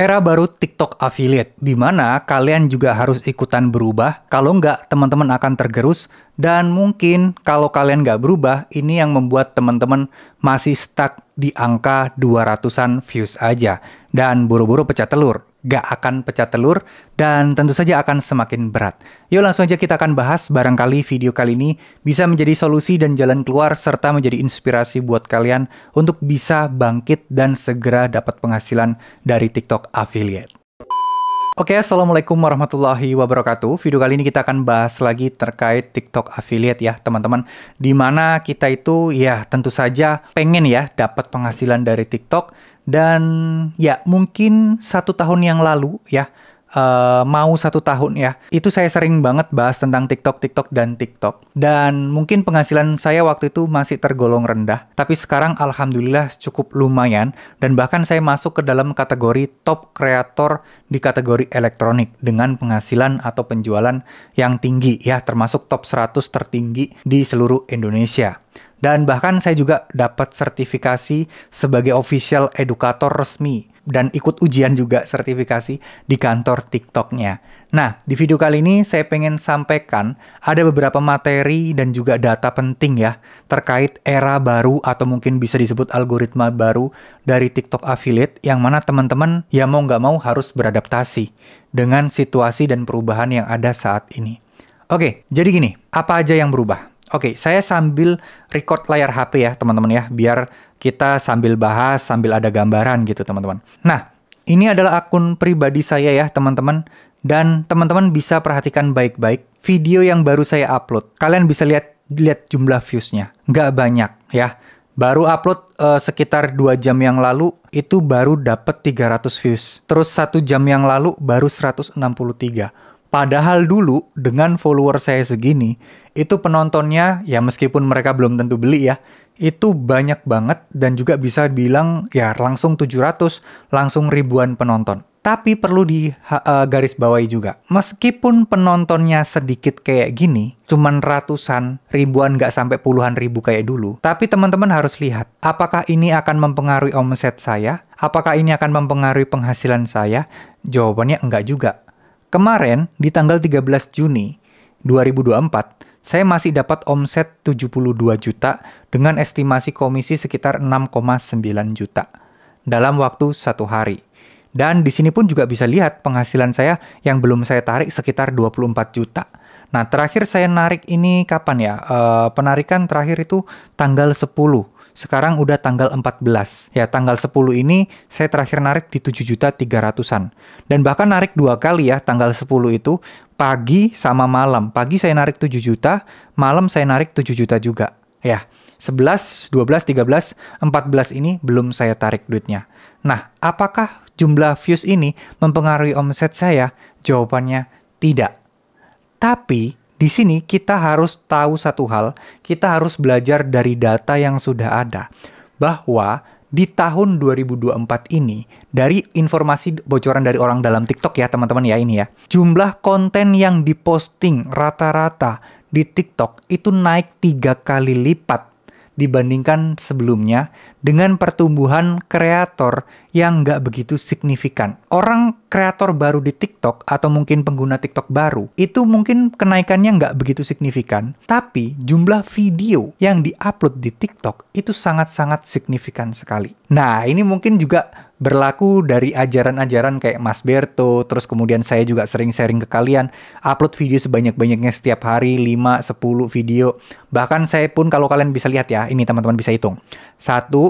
era baru TikTok affiliate, di mana kalian juga harus ikutan berubah. Kalau nggak, teman-teman akan tergerus. Dan mungkin kalau kalian nggak berubah, ini yang membuat teman-teman masih stuck di angka 200-an views aja. Dan buru-buru pecah telur gak akan pecah telur, dan tentu saja akan semakin berat. Yuk langsung aja kita akan bahas, barangkali video kali ini bisa menjadi solusi dan jalan keluar serta menjadi inspirasi buat kalian untuk bisa bangkit dan segera dapat penghasilan dari TikTok Affiliate. Oke, okay, assalamualaikum warahmatullahi wabarakatuh. Video kali ini kita akan bahas lagi terkait TikTok affiliate ya, teman-teman. Dimana kita itu ya tentu saja pengen ya dapat penghasilan dari TikTok dan ya mungkin satu tahun yang lalu ya, uh, mau satu tahun ya, itu saya sering banget bahas tentang TikTok, TikTok, dan TikTok. Dan mungkin penghasilan saya waktu itu masih tergolong rendah. Tapi sekarang alhamdulillah cukup lumayan. Dan bahkan saya masuk ke dalam kategori top kreator di kategori elektronik dengan penghasilan atau penjualan yang tinggi ya, termasuk top 100 tertinggi di seluruh Indonesia. Dan bahkan saya juga dapat sertifikasi sebagai official edukator resmi dan ikut ujian juga sertifikasi di kantor TikToknya. Nah, di video kali ini saya pengen sampaikan ada beberapa materi dan juga data penting ya terkait era baru atau mungkin bisa disebut algoritma baru dari TikTok Affiliate yang mana teman-teman ya mau nggak mau harus beradaptasi dengan situasi dan perubahan yang ada saat ini. Oke, jadi gini, apa aja yang berubah? Oke, okay, saya sambil record layar HP ya, teman-teman ya, biar kita sambil bahas, sambil ada gambaran gitu, teman-teman. Nah, ini adalah akun pribadi saya ya, teman-teman. Dan teman-teman bisa perhatikan baik-baik video yang baru saya upload. Kalian bisa lihat lihat jumlah views-nya. nggak banyak ya. Baru upload uh, sekitar 2 jam yang lalu itu baru dapat 300 views. Terus satu jam yang lalu baru 163 Padahal dulu dengan follower saya segini, itu penontonnya ya meskipun mereka belum tentu beli ya, itu banyak banget dan juga bisa bilang ya langsung 700, langsung ribuan penonton. Tapi perlu di uh, garis bawahi juga, meskipun penontonnya sedikit kayak gini, cuman ratusan, ribuan nggak sampai puluhan ribu kayak dulu, tapi teman-teman harus lihat, apakah ini akan mempengaruhi omset saya? Apakah ini akan mempengaruhi penghasilan saya? Jawabannya enggak juga Kemarin di tanggal 13 Juni 2024, saya masih dapat omset 72 juta dengan estimasi komisi sekitar 6,9 juta dalam waktu satu hari. Dan di sini pun juga bisa lihat penghasilan saya yang belum saya tarik sekitar 24 juta. Nah, terakhir saya narik ini kapan ya? E, penarikan terakhir itu tanggal 10 sekarang udah tanggal 14. Ya, tanggal 10 ini saya terakhir narik di 7 juta 300-an. Dan bahkan narik dua kali ya, tanggal 10 itu pagi sama malam. Pagi saya narik 7 juta, malam saya narik 7 juta juga. Ya, 11, 12, 13, 14 ini belum saya tarik duitnya. Nah, apakah jumlah views ini mempengaruhi omset saya? Jawabannya tidak. Tapi di sini kita harus tahu satu hal, kita harus belajar dari data yang sudah ada bahwa di tahun 2024 ini dari informasi bocoran dari orang dalam TikTok ya teman-teman ya ini ya. Jumlah konten yang diposting rata-rata di TikTok itu naik tiga kali lipat dibandingkan sebelumnya dengan pertumbuhan kreator yang nggak begitu signifikan. Orang kreator baru di TikTok atau mungkin pengguna TikTok baru itu mungkin kenaikannya nggak begitu signifikan, tapi jumlah video yang diupload di TikTok itu sangat-sangat signifikan sekali. Nah, ini mungkin juga berlaku dari ajaran-ajaran kayak Mas Berto, terus kemudian saya juga sering sharing ke kalian, upload video sebanyak-banyaknya setiap hari, 5, 10 video. Bahkan saya pun kalau kalian bisa lihat ya, ini teman-teman bisa hitung. Satu,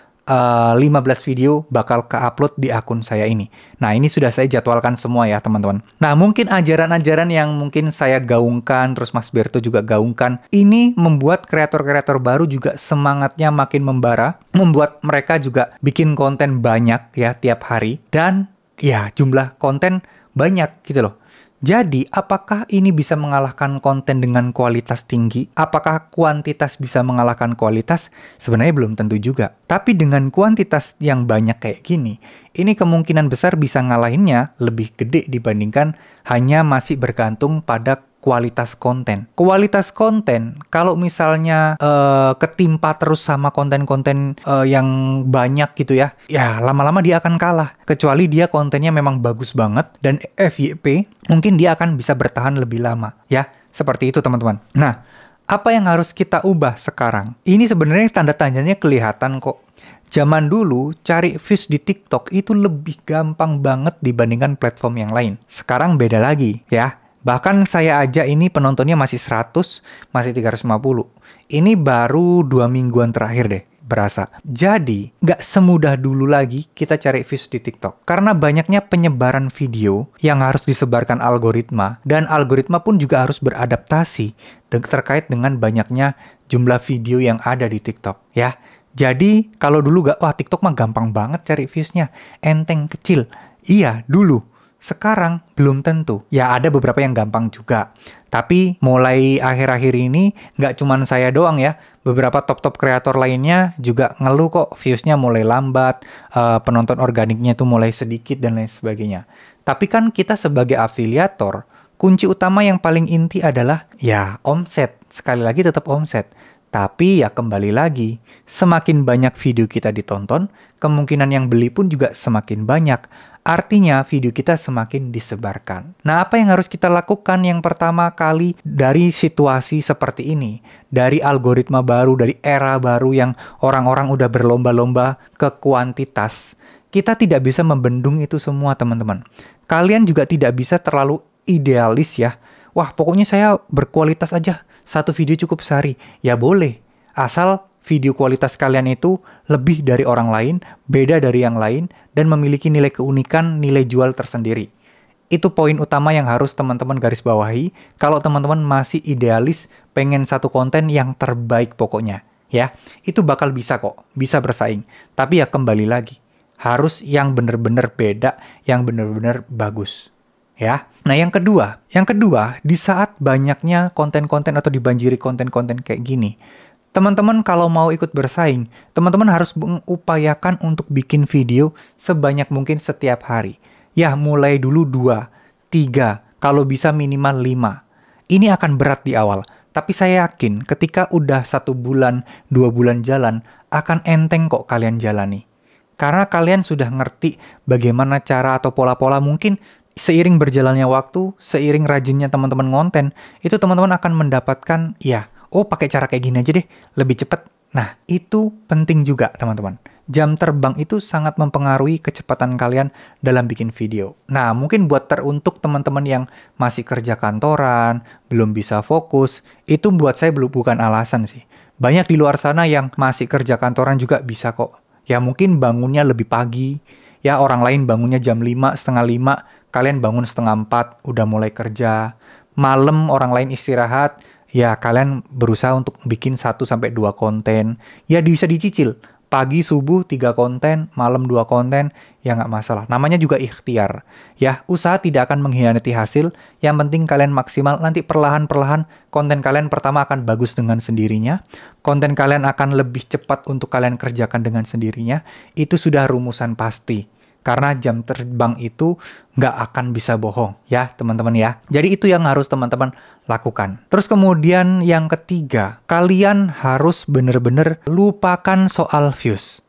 Eh, lima 15 video bakal ke-upload di akun saya ini. Nah, ini sudah saya jadwalkan semua ya, teman-teman. Nah, mungkin ajaran-ajaran yang mungkin saya gaungkan, terus Mas Berto juga gaungkan, ini membuat kreator-kreator baru juga semangatnya makin membara, membuat mereka juga bikin konten banyak ya tiap hari, dan ya jumlah konten banyak gitu loh. Jadi, apakah ini bisa mengalahkan konten dengan kualitas tinggi? Apakah kuantitas bisa mengalahkan kualitas? Sebenarnya belum tentu juga. Tapi dengan kuantitas yang banyak kayak gini, ini kemungkinan besar bisa ngalahinnya lebih gede dibandingkan hanya masih bergantung pada kualitas konten. Kualitas konten kalau misalnya uh, ketimpa terus sama konten-konten uh, yang banyak gitu ya, ya lama-lama dia akan kalah. Kecuali dia kontennya memang bagus banget dan FYP, mungkin dia akan bisa bertahan lebih lama ya. Seperti itu teman-teman. Nah, apa yang harus kita ubah sekarang? Ini sebenarnya tanda tanyanya kelihatan kok. Zaman dulu cari views di TikTok itu lebih gampang banget dibandingkan platform yang lain. Sekarang beda lagi ya. Bahkan saya aja ini penontonnya masih 100, masih 350. Ini baru dua mingguan terakhir deh berasa. Jadi, nggak semudah dulu lagi kita cari views di TikTok. Karena banyaknya penyebaran video yang harus disebarkan algoritma, dan algoritma pun juga harus beradaptasi terkait dengan banyaknya jumlah video yang ada di TikTok. Ya, jadi kalau dulu gak, wah TikTok mah gampang banget cari viewsnya, enteng kecil. Iya, dulu sekarang belum tentu. Ya ada beberapa yang gampang juga. Tapi mulai akhir-akhir ini nggak cuman saya doang ya. Beberapa top-top kreator lainnya juga ngeluh kok viewsnya mulai lambat, uh, penonton organiknya tuh mulai sedikit dan lain sebagainya. Tapi kan kita sebagai afiliator, kunci utama yang paling inti adalah ya omset. Sekali lagi tetap omset. Tapi ya kembali lagi, semakin banyak video kita ditonton, kemungkinan yang beli pun juga semakin banyak Artinya video kita semakin disebarkan. Nah, apa yang harus kita lakukan yang pertama kali dari situasi seperti ini? Dari algoritma baru, dari era baru yang orang-orang udah berlomba-lomba ke kuantitas. Kita tidak bisa membendung itu semua, teman-teman. Kalian juga tidak bisa terlalu idealis ya. Wah, pokoknya saya berkualitas aja. Satu video cukup sehari. Ya boleh. Asal video kualitas kalian itu lebih dari orang lain, beda dari yang lain, dan memiliki nilai keunikan nilai jual tersendiri. Itu poin utama yang harus teman-teman garis bawahi kalau teman-teman masih idealis pengen satu konten yang terbaik pokoknya. Ya, itu bakal bisa kok, bisa bersaing. Tapi ya kembali lagi, harus yang benar-benar beda, yang benar-benar bagus ya. Nah, yang kedua, yang kedua, di saat banyaknya konten-konten atau dibanjiri konten-konten kayak gini, Teman-teman kalau mau ikut bersaing, teman-teman harus mengupayakan untuk bikin video sebanyak mungkin setiap hari. Ya, mulai dulu 2, 3, kalau bisa minimal 5. Ini akan berat di awal, tapi saya yakin ketika udah satu bulan, dua bulan jalan, akan enteng kok kalian jalani. Karena kalian sudah ngerti bagaimana cara atau pola-pola mungkin seiring berjalannya waktu, seiring rajinnya teman-teman ngonten itu teman-teman akan mendapatkan ya oh pakai cara kayak gini aja deh, lebih cepat. Nah, itu penting juga teman-teman. Jam terbang itu sangat mempengaruhi kecepatan kalian dalam bikin video. Nah, mungkin buat teruntuk teman-teman yang masih kerja kantoran, belum bisa fokus, itu buat saya belum bukan alasan sih. Banyak di luar sana yang masih kerja kantoran juga bisa kok. Ya mungkin bangunnya lebih pagi, ya orang lain bangunnya jam 5, setengah 5, kalian bangun setengah 4, udah mulai kerja. Malam orang lain istirahat, ya kalian berusaha untuk bikin 1 sampai 2 konten. Ya bisa dicicil. Pagi, subuh, 3 konten, malam 2 konten, ya nggak masalah. Namanya juga ikhtiar. Ya, usaha tidak akan mengkhianati hasil. Yang penting kalian maksimal, nanti perlahan-perlahan konten kalian pertama akan bagus dengan sendirinya. Konten kalian akan lebih cepat untuk kalian kerjakan dengan sendirinya. Itu sudah rumusan pasti karena jam terbang itu nggak akan bisa bohong ya teman-teman ya. Jadi itu yang harus teman-teman lakukan. Terus kemudian yang ketiga, kalian harus bener-bener lupakan soal views.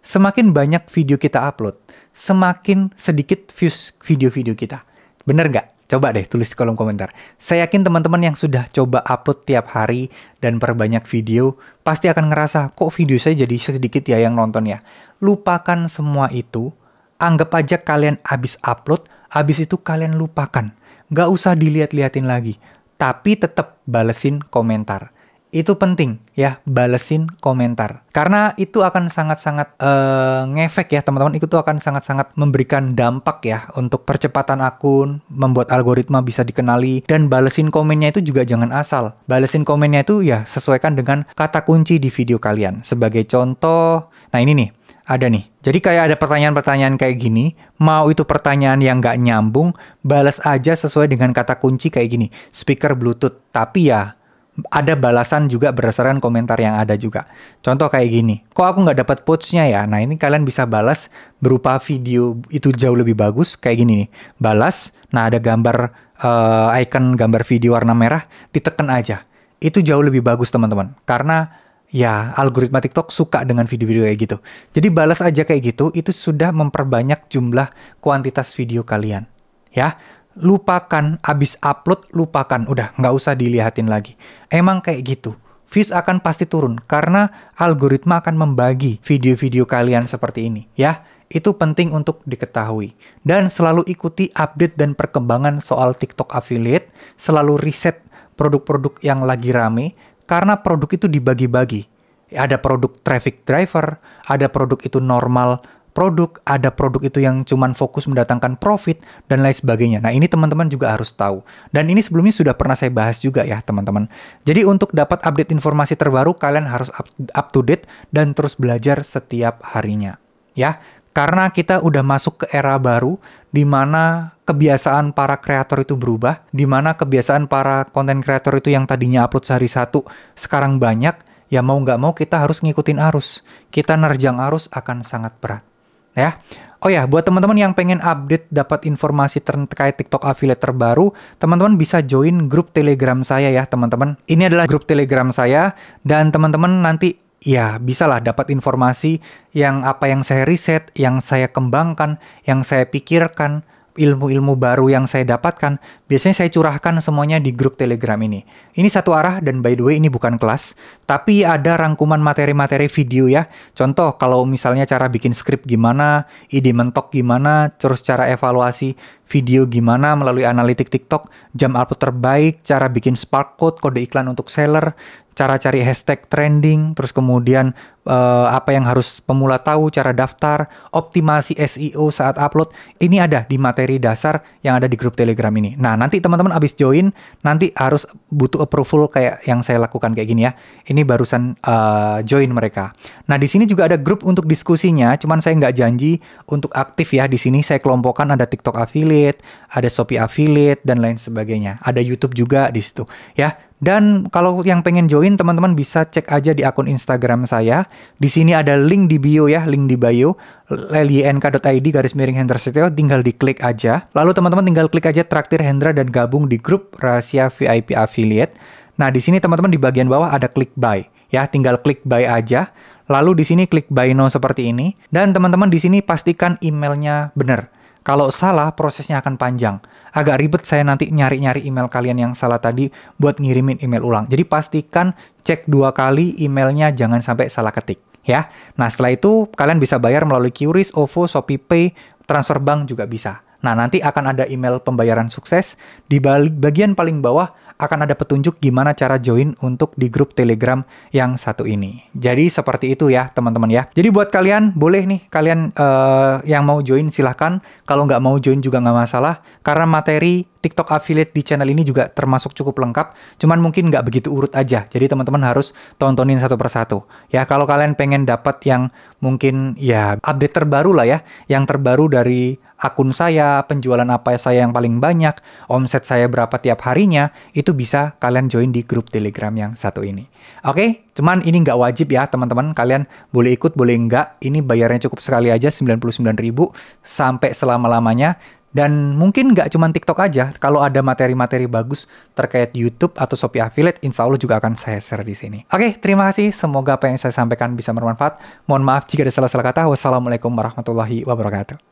Semakin banyak video kita upload, semakin sedikit views video-video kita. Bener nggak? Coba deh tulis di kolom komentar. Saya yakin teman-teman yang sudah coba upload tiap hari dan perbanyak video, pasti akan ngerasa kok video saya jadi sedikit ya yang nonton ya. Lupakan semua itu Anggap aja kalian habis upload, habis itu kalian lupakan. Gak usah dilihat-liatin lagi, tapi tetap balesin komentar. Itu penting ya, balesin komentar. Karena itu akan sangat-sangat uh, ngefek ya teman-teman, itu akan sangat-sangat memberikan dampak ya untuk percepatan akun, membuat algoritma bisa dikenali, dan balesin komennya itu juga jangan asal. Balesin komennya itu ya sesuaikan dengan kata kunci di video kalian. Sebagai contoh, nah ini nih, ada nih. Jadi kayak ada pertanyaan-pertanyaan kayak gini, mau itu pertanyaan yang nggak nyambung, balas aja sesuai dengan kata kunci kayak gini, speaker Bluetooth. Tapi ya ada balasan juga berdasarkan komentar yang ada juga. Contoh kayak gini, kok aku nggak dapat putsnya ya? Nah ini kalian bisa balas berupa video itu jauh lebih bagus kayak gini nih. Balas, nah ada gambar uh, icon gambar video warna merah, ditekan aja. Itu jauh lebih bagus teman-teman. Karena ya algoritma TikTok suka dengan video-video kayak gitu. Jadi balas aja kayak gitu, itu sudah memperbanyak jumlah kuantitas video kalian. Ya, lupakan, abis upload, lupakan. Udah, nggak usah dilihatin lagi. Emang kayak gitu. Views akan pasti turun karena algoritma akan membagi video-video kalian seperti ini. Ya, itu penting untuk diketahui. Dan selalu ikuti update dan perkembangan soal TikTok affiliate, selalu riset produk-produk yang lagi rame, karena produk itu dibagi-bagi. Ada produk traffic driver, ada produk itu normal produk, ada produk itu yang cuman fokus mendatangkan profit dan lain sebagainya. Nah, ini teman-teman juga harus tahu. Dan ini sebelumnya sudah pernah saya bahas juga ya, teman-teman. Jadi untuk dapat update informasi terbaru, kalian harus up, up to date dan terus belajar setiap harinya. Ya, karena kita udah masuk ke era baru di mana kebiasaan para kreator itu berubah, di mana kebiasaan para konten kreator itu yang tadinya upload sehari satu sekarang banyak, ya mau nggak mau kita harus ngikutin arus. Kita nerjang arus akan sangat berat. Ya, Oh ya, buat teman-teman yang pengen update dapat informasi terkait TikTok affiliate terbaru, teman-teman bisa join grup Telegram saya ya, teman-teman. Ini adalah grup Telegram saya dan teman-teman nanti ya bisalah dapat informasi yang apa yang saya riset, yang saya kembangkan, yang saya pikirkan, ilmu-ilmu baru yang saya dapatkan, biasanya saya curahkan semuanya di grup Telegram ini. Ini satu arah dan by the way ini bukan kelas, tapi ada rangkuman materi-materi video ya. Contoh kalau misalnya cara bikin skrip gimana, ide mentok gimana, terus cara evaluasi video gimana melalui analitik TikTok, jam upload terbaik, cara bikin spark code, kode iklan untuk seller, cara cari hashtag trending, terus kemudian eh, apa yang harus pemula tahu, cara daftar, optimasi SEO saat upload. Ini ada di materi dasar yang ada di grup Telegram ini. Nah, nanti teman-teman abis join, nanti harus butuh approval kayak yang saya lakukan kayak gini ya. Ini barusan eh, join mereka. Nah, di sini juga ada grup untuk diskusinya, cuman saya nggak janji untuk aktif ya di sini. Saya kelompokkan ada TikTok affiliate, affiliate, ada Shopee affiliate dan lain sebagainya. Ada YouTube juga di situ ya. Dan kalau yang pengen join teman-teman bisa cek aja di akun Instagram saya. Di sini ada link di bio ya, link di bio lynk.id garis miring Hendra Setio tinggal diklik aja. Lalu teman-teman tinggal klik aja traktir Hendra dan gabung di grup rahasia VIP affiliate. Nah, di sini teman-teman di bagian bawah ada klik buy ya, tinggal klik buy aja. Lalu di sini klik buy now seperti ini dan teman-teman di sini pastikan emailnya benar. Kalau salah, prosesnya akan panjang. Agak ribet saya nanti nyari-nyari email kalian yang salah tadi buat ngirimin email ulang. Jadi pastikan cek dua kali emailnya jangan sampai salah ketik ya. Nah setelah itu kalian bisa bayar melalui QRIS, OVO, ShopeePay, transfer bank juga bisa. Nah nanti akan ada email pembayaran sukses di bagian paling bawah akan ada petunjuk gimana cara join untuk di grup Telegram yang satu ini. Jadi seperti itu ya teman-teman ya. Jadi buat kalian boleh nih kalian uh, yang mau join silahkan. Kalau nggak mau join juga nggak masalah karena materi TikTok affiliate di channel ini juga termasuk cukup lengkap. Cuman mungkin nggak begitu urut aja. Jadi teman-teman harus tontonin satu persatu. Ya kalau kalian pengen dapat yang mungkin ya update terbaru lah ya, yang terbaru dari akun saya, penjualan apa saya yang paling banyak, omset saya berapa tiap harinya, itu bisa kalian join di grup Telegram yang satu ini. Oke, cuman ini nggak wajib ya teman-teman, kalian boleh ikut, boleh nggak, ini bayarnya cukup sekali aja 99.000 sampai selama-lamanya, dan mungkin nggak cuma TikTok aja, kalau ada materi-materi bagus terkait YouTube atau Shopee Affiliate, insya Allah juga akan saya share di sini. Oke, terima kasih. Semoga apa yang saya sampaikan bisa bermanfaat. Mohon maaf jika ada salah-salah kata. Wassalamualaikum warahmatullahi wabarakatuh.